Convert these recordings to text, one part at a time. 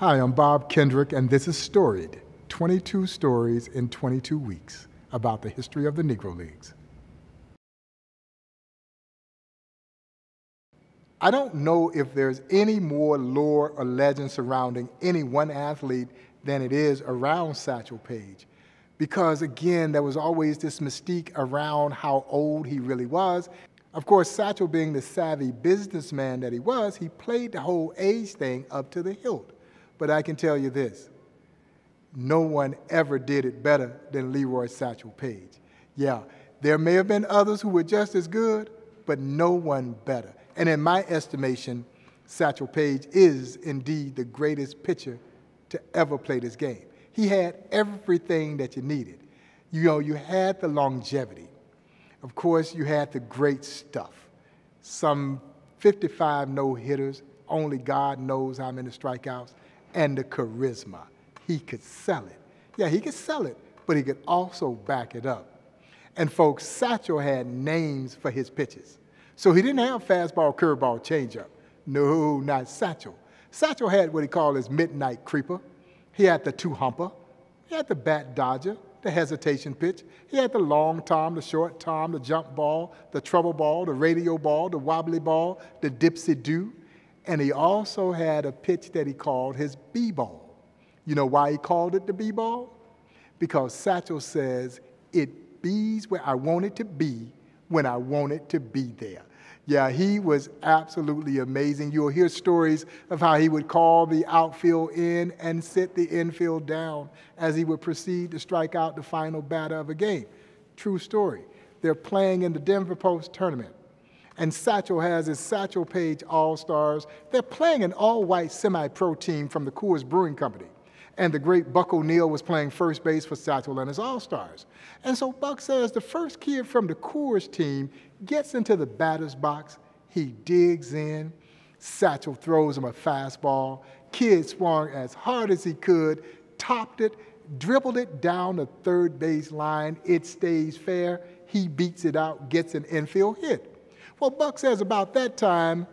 Hi, I'm Bob Kendrick, and this is Storied 22 Stories in 22 Weeks about the history of the Negro Leagues. I don't know if there's any more lore or legend surrounding any one athlete than it is around Satchel Paige. Because again, there was always this mystique around how old he really was. Of course, Satchel being the savvy businessman that he was, he played the whole age thing up to the hilt. But I can tell you this no one ever did it better than Leroy Satchel Paige. Yeah, there may have been others who were just as good, but no one better. And in my estimation, Satchel Paige is indeed the greatest pitcher to ever play this game. He had everything that you needed. You know, you had the longevity. Of course, you had the great stuff. Some 55 no hitters, only God knows how many strikeouts and the charisma. He could sell it. Yeah, he could sell it, but he could also back it up. And folks, Satchel had names for his pitches. So he didn't have fastball, curveball, changeup. No, not Satchel. Satchel had what he called his midnight creeper. He had the two humper. He had the bat dodger, the hesitation pitch. He had the long tom, the short tom, the jump ball, the trouble ball, the radio ball, the wobbly ball, the dipsy do. And he also had a pitch that he called his B ball. You know why he called it the B ball? Because Satchel says, it bees where I want it to be when I want it to be there. Yeah, he was absolutely amazing. You'll hear stories of how he would call the outfield in and sit the infield down as he would proceed to strike out the final batter of a game. True story. They're playing in the Denver Post tournament and Satchel has his Satchel Page All Stars. They're playing an all white semi pro team from the Coors Brewing Company. And the great Buck O'Neill was playing first base for Satchel and his All Stars. And so Buck says the first kid from the Coors team gets into the batter's box, he digs in. Satchel throws him a fastball. Kid swung as hard as he could, topped it, dribbled it down the third base line. It stays fair. He beats it out, gets an infield hit. Well, Buck says about that time,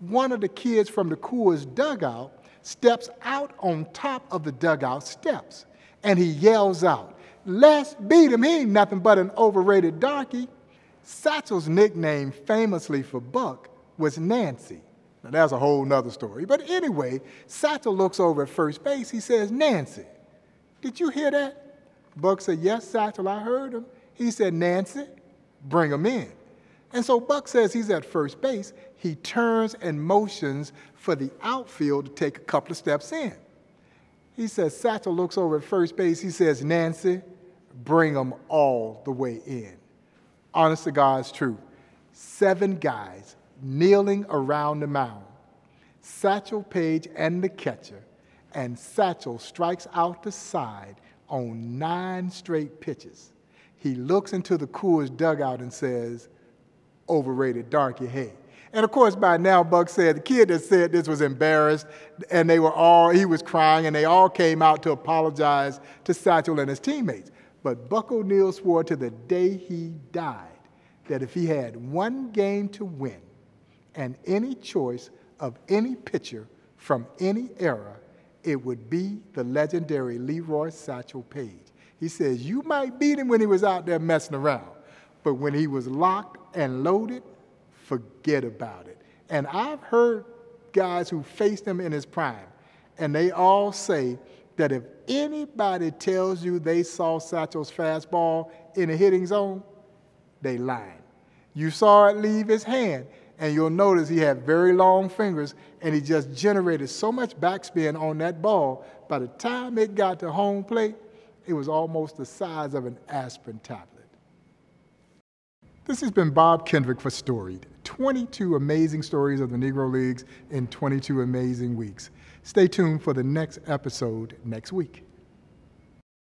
one of the kids from the Coors dugout steps out on top of the dugout steps and he yells out, Let's beat him. He ain't nothing but an overrated darky. Satchel's nickname, famously for Buck, was Nancy. Now, that's a whole nother story. But anyway, Satchel looks over at first base. He says, Nancy, did you hear that? Buck said, Yes, Satchel, I heard him. He said, Nancy, bring him in. And so Buck says he's at first base. He turns and motions for the outfield to take a couple of steps in. He says, Satchel looks over at first base. He says, Nancy, bring them all the way in. Honest to God's truth. Seven guys kneeling around the mound. Satchel Page, and the catcher, and Satchel strikes out the side on nine straight pitches. He looks into the Coors dugout and says, overrated, darky. your head. And of course, by now, Buck said the kid that said this was embarrassed, and they were all, he was crying, and they all came out to apologize to Satchel and his teammates. But Buck O'Neill swore to the day he died that if he had one game to win and any choice of any pitcher from any era, it would be the legendary Leroy Satchel Paige. He says, You might beat him when he was out there messing around, but when he was locked and loaded, forget about it. And I've heard guys who faced him in his prime, and they all say that if anybody tells you they saw Satchel's fastball in the hitting zone, they lying. You saw it leave his hand, and you'll notice he had very long fingers, and he just generated so much backspin on that ball. By the time it got to home plate, it was almost the size of an aspirin tablet. This has been Bob Kendrick for Storied. 22 amazing stories of the Negro Leagues in 22 amazing weeks. Stay tuned for the next episode next week.